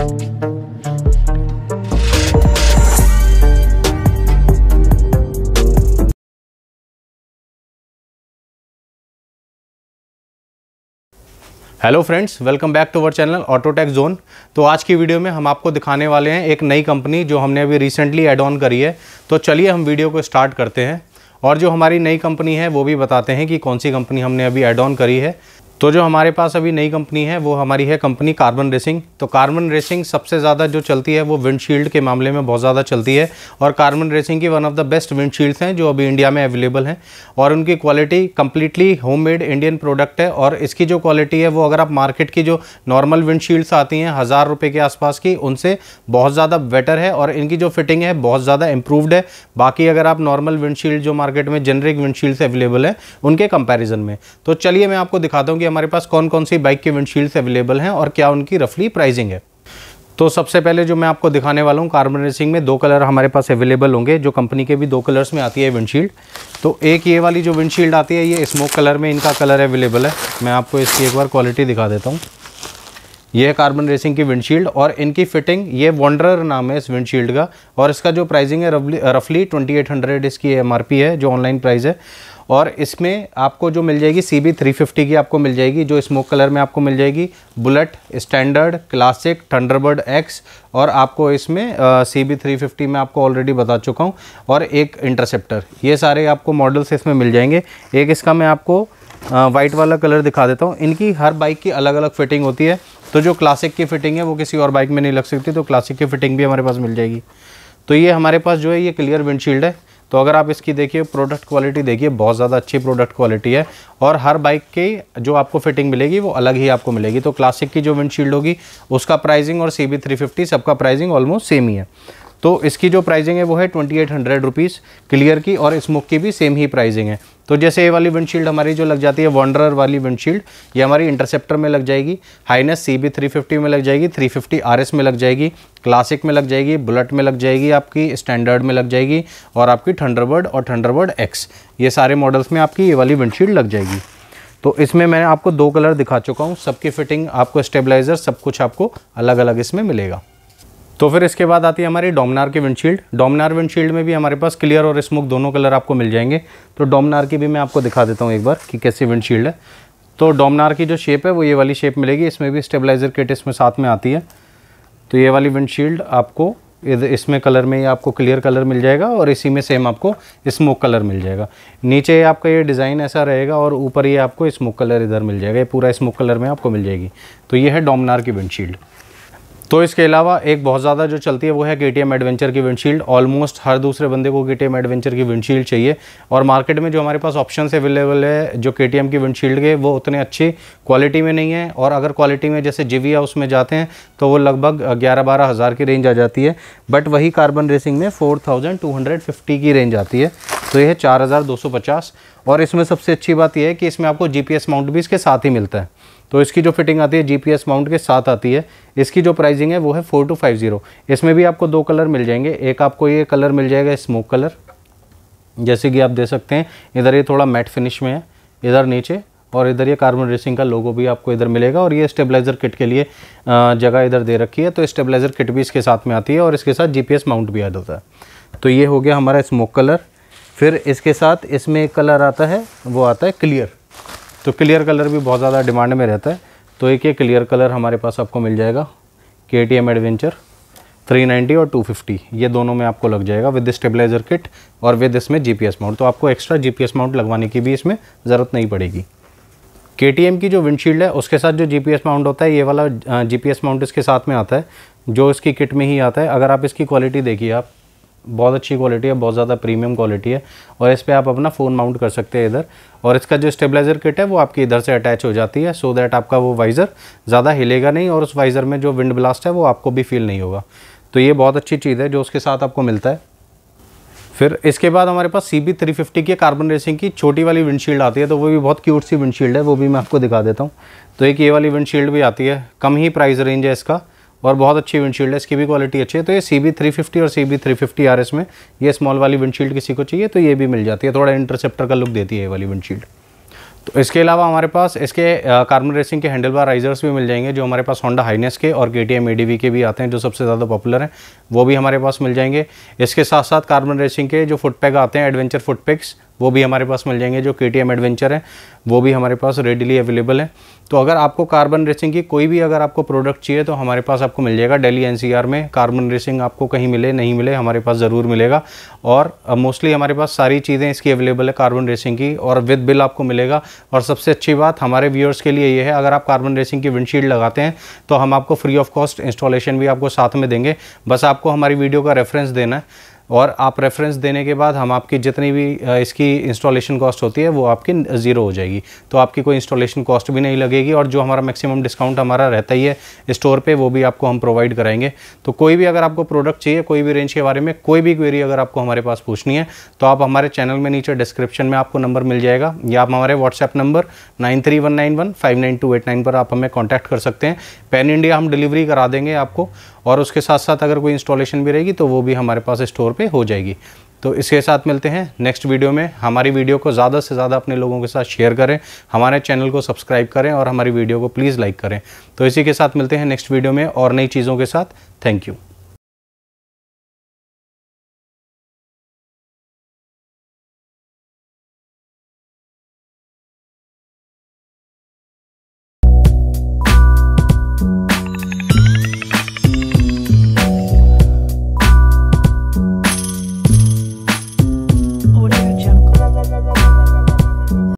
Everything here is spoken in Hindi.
hello friends welcome back to our channel Autotech Zone तो आज की वीडियो में हम आपको दिखाने वाले हैं एक नई कंपनी जो हमने अभी रिसेंटली एड ऑन करी है तो चलिए हम वीडियो को स्टार्ट करते हैं और जो हमारी नई कंपनी है वो भी बताते हैं कि कौन सी कंपनी हमने अभी एड ऑन करी है तो जो हमारे पास अभी नई कंपनी है वो हमारी है कंपनी कार्बन रेसिंग तो कार्बन रेसिंग सबसे ज़्यादा जो चलती है वो विंडशील्ड के मामले में बहुत ज़्यादा चलती है और कार्बन रेसिंग की one of the best windshields हैं जो अभी इंडिया में अवेलेबल हैं और उनकी quality completely home Indian product है और इसकी जो क्वालिटी है वो अगर आप मार्केट की जो नॉर्मल विंडशील्ड्स आती हैं हज़ार रुपये के आसपास की उनसे बहुत ज़्यादा बेटर है और इनकी जो फिटिंग है बहुत ज़्यादा इम्प्रूवड है बाकी अगर आप नॉर्मल विंडशील्ड जो मार्केट में जेनरिक विंडशील्ड्स अवेलेबल हैं उनके कंपेरिजन में तो चलिए मैं आपको दिखाता हूँ कि हमारे पास कौन कौन सी बाइक की विंडशील्ड्स अवेलेबल हैं और क्या उनकी रफली प्राइसिंग है तो सबसे पहले जो मैं आपको दिखाने वाला हूँ कार्बन रेसिंग में दो कलर हमारे पास अवेलेबल होंगे जो कंपनी के भी दो कलर्स में आती है विंडशील्ड तो एक ये वाली जो विंडशील्ड आती है ये स्मोक कलर में इनका कलर अवेलेबल है मैं आपको इसकी एक बार क्वालिटी दिखा देता हूँ ये है कार्बन रेसिंग की विंडशील्ड और इनकी फिटिंग ये वॉन्डर नाम है इस विंडशील्ड का और इसका जो प्राइसिंग है रफली ट्वेंटी एट हंड्रेड इसकी एम है जो ऑनलाइन प्राइस है और इसमें आपको जो मिल जाएगी सी बी थ्री फिफ्टी की आपको मिल जाएगी जो स्मोक कलर में आपको मिल जाएगी Bullet Standard Classic Thunderbird X और आपको इसमें सी बी थ्री फिफ्टी में आपको ऑलरेडी बता चुका हूँ और एक इंटरसेप्टर ये सारे आपको मॉडल्स इसमें मिल जाएंगे एक इसका मैं आपको वाइट वाला कलर दिखा देता हूँ इनकी हर बाइक की अलग अलग फिटिंग होती है तो जो क्लासिक की फिटिंग है वो किसी और बाइक में नहीं लग सकती तो क्लासिक की फिटिंग भी हमारे पास मिल जाएगी तो ये हमारे पास जो है ये क्लियर विंडशील्ड है तो अगर आप इसकी देखिए प्रोडक्ट क्वालिटी देखिए बहुत ज़्यादा अच्छी प्रोडक्ट क्वालिटी है और हर बाइक की जो आपको फिटिंग मिलेगी वो अलग ही आपको मिलेगी तो क्लासिक की जो विंडशील्ड होगी उसका प्राइसिंग और सी बी थ्री फिफ्टी सबका प्राइसिंग ऑलमोस्ट सेम ही है तो इसकी जो प्राइसिंग है वो है twenty eight hundred rupees clear की और स्मोक की भी सेम ही प्राइसिंग है तो जैसे ये वाली विंडशील्ड हमारी जो लग जाती है वॉन्डर वाली विंडशील्ड ये हमारी इंटरसेप्टर में लग जाएगी H'ness C B three fifty में लग जाएगी थ्री फिफ्टी आर एस में लग जाएगी क्लासिक में लग जाएगी बुलेट में लग जाएगी आपकी स्टैंडर्ड में लग जाएगी और आपकी थंडरबर्ड और थंडरबर्ड एक्स ये सारे मॉडल्स में आपकी ये वाली विंडशील्ड लग जाएगी तो इसमें मैं आपको दो कलर दिखा चुका हूँ सबकी फिटिंग आपको स्टेबलाइज़र सब कुछ आपको अलग अलग इसमें मिलेगा तो फिर इसके बाद आती है हमारी डोमनार की विंडशील्ड डोमनार विंडशील्ड में भी हमारे पास क्लियर और स्मोक दोनों कलर आपको मिल जाएंगे तो डोमनार की भी मैं आपको दिखा देता हूँ एक बार कि कैसी विंडशील्ड है तो डोमनार की जो शेप है वो ये वाली शेप मिलेगी इसमें भी स्टेबलाइजर किट इसमें साथ में आती है तो ये वाली विंडशील्ड आपको इसमें कलर में ही आपको क्लियर कलर मिल जाएगा और इसी में सेम आपको स्मोक कलर मिल जाएगा नीचे आपका ये डिज़ाइन ऐसा रहेगा और ऊपर ये आपको स्मोक कलर इधर मिल जाएगा ये पूरा स्मोक कलर में आपको मिल जाएगी तो ये है डोमनार की विंडशील्ड तो इसके अलावा एक बहुत ज़्यादा जो चलती है वो है के टी एम एडवेंचर की विंडशील्ड ऑलमोस्ट हर दूसरे बंदे को के टी एम एडवेंचर की विंडशील्ड चाहिए और मार्केट में जो हमारे पास ऑप्शन अवेलेबल है जो के टी एम की विंडशील्ड के वो उतने अच्छी क्वालिटी में नहीं है और अगर क्वालिटी में जैसे हाउस उसमें जाते हैं तो वो लगभग ग्यारह बारह हज़ार की रेंज आ जाती है बट वही कार्बन रेसिंग में four thousand two hundred fifty की रेंज आती है तो ये चार हज़ार दो सौ पचास और इसमें सबसे अच्छी बात यह है कि इसमें आपको जी पी एस माउंट भी इसके साथ ही मिलता है तो इसकी जो फिटिंग आती है जीपीएस माउंट के साथ आती है इसकी जो प्राइसिंग है वो है फोर टू फाइव ज़ीरो इसमें भी आपको दो कलर मिल जाएंगे एक आपको ये कलर मिल जाएगा स्मोक कलर जैसे कि आप दे सकते हैं इधर ये थोड़ा मैट फिनिश में है इधर नीचे और इधर ये कार्बन रेसिंग का लोगो भी आपको इधर मिलेगा और ये स्टेबलाइजर किट के लिए जगह इधर दे रखी है तो स्टेबलाइजर किट भी इसके साथ में आती है और इसके साथ जीपीएस माउंट भी ऐड होता है तो ये हो गया हमारा स्मोक कलर फिर इसके साथ इसमें एक कलर आता है वो आता है क्लियर तो क्लियर कलर भी बहुत ज़्यादा डिमांड में रहता है तो एक ये क्लियर कलर हमारे पास आपको मिल जाएगा K T M adventure ninety और फिफ्टी ये दोनों में आपको लग जाएगा विद स्टेबलाइजर किट और विद इसमें एस माउंट तो आपको एक्स्ट्रा एस माउंट लगवाने की भी इसमें ज़रूरत नहीं पड़ेगी के की जो विंडशील्ड है उसके साथ जो एस माउंट होता है ये वाला एस माउंट इसके साथ में आता है जो इसकी किट में ही आता है अगर आप इसकी क्वालिटी देखिए आप बहुत अच्छी क्वालिटी है बहुत ज़्यादा प्रीमियम क्वालिटी है और इस पर आप अपना फ़ोन माउंट कर सकते हैं इधर और इसका जो स्टेबलाइज़र किट है वो आपकी इधर से अटैच हो जाती है सो so दैट आपका वो वाइज़र ज़्यादा हिलेगा नहीं और उस वाइज़र में जो विंड ब्लास्ट है वो आपको भी फील नहीं होगा तो ये बहुत अच्छी चीज़ है जो उसके साथ आपको मिलता है फिर इसके बाद हमारे पास सी बी थ्री फिफ्टी की कार्बन रेसिंग की छोटी वाली विंडशील्ड आती है तो वो भी बहुत क्यूट सी विंडशील्ड है वो भी मैं आपको दिखा देता हूँ तो एक ये वाली विंडशील्ड भी आती है कम ही प्राइस रेंज है इसका और बहुत अच्छी विंडशील्ड है इसकी भी क्वालिटी अच्छी है तो ये सी बी थ्री फिफ्टी और C B three fifty R S में ये स्मॉल वाली विंडशील्ड किसी को चाहिए तो ये भी मिल जाती है थोड़ा इंटरसेप्टर का लुक देती है ये वाली विंडशील्ड तो इसके अलावा हमारे पास इसके कार्बन रेसिंग के हैंडल बार राइजर्स भी मिल जाएंगे जो हमारे पास होंडा हाइनेस के और के टी एम के भी आते हैं जो सबसे ज़्यादा पॉपुलर हैं वो भी हमारे पास मिल जाएंगे इसके साथ साथ कार्बन रेसिंग के जो फुटपैग आते हैं एडवेंचर फुटपैग्स वो भी हमारे पास मिल जाएंगे जो के टी एम एडवेंचर है वो भी हमारे पास रेडिली अवेलेबल है तो अगर आपको कार्बन रेसिंग की कोई भी अगर आपको प्रोडक्ट चाहिए तो हमारे पास आपको मिल जाएगा डेली एनसीआर में कार्बन रेसिंग आपको कहीं मिले नहीं मिले हमारे पास ज़रूर मिलेगा और मोस्टली हमारे पास सारी चीज़ें इसकी अवेलेबल है कार्बन रेसिंग की और विद बिल आपको मिलेगा और सबसे अच्छी बात हमारे व्यूअर्स के लिए ये है अगर आप कार्बन रेसिंग की विंडशील्ड लगाते हैं तो हम आपको फ्री ऑफ कॉस्ट इंस्टॉलेशन भी आपको साथ में देंगे बस आपको हमारी वीडियो का रेफरेंस देना है और आप रेफरेंस देने के बाद हम आपकी जितनी भी इसकी इंस्टॉलेशन कॉस्ट होती है वो आपकी ज़ीरो हो जाएगी तो आपकी कोई इंस्टॉलेशन कॉस्ट भी नहीं लगेगी और जो हमारा मैक्सिमम डिस्काउंट हमारा रहता ही है स्टोर पे वो भी आपको हम प्रोवाइड कराएंगे तो कोई भी अगर आपको प्रोडक्ट चाहिए कोई भी रेंज के बारे में कोई भी क्वेरी अगर आपको हमारे पास पूछनी है तो आप हमारे चैनल में नीचे डिस्क्रिप्शन में आपको नंबर मिल जाएगा या आप हमारे व्हाट्सएप नंबर नाइन पर आप हमें कॉन्टैक्ट कर सकते हैं पैन इंडिया हम डिलीवरी करा देंगे आपको और उसके साथ साथ अगर कोई इंस्टॉलेशन भी रहेगी तो वो भी हमारे पास स्टोर पे हो जाएगी तो इसके साथ मिलते हैं नेक्स्ट वीडियो में हमारी वीडियो को ज़्यादा से ज़्यादा अपने लोगों के साथ शेयर करें हमारे चैनल को सब्सक्राइब करें और हमारी वीडियो को प्लीज़ लाइक करें तो इसी के साथ मिलते हैं नेक्स्ट वीडियो में और नई चीज़ों के साथ थैंक यू